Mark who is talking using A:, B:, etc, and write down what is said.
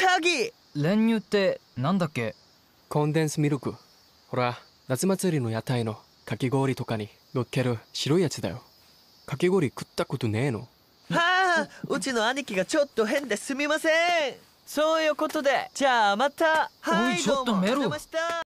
A: 鍵練乳ってなんだっけコンデンスミルクほら夏祭りの屋台のかき氷とかに乗っける白いやつだよかき氷食ったことねえの
B: はあうちの兄貴がちょっと変ですみませんそういうことでじゃあまたはいちょっとメロ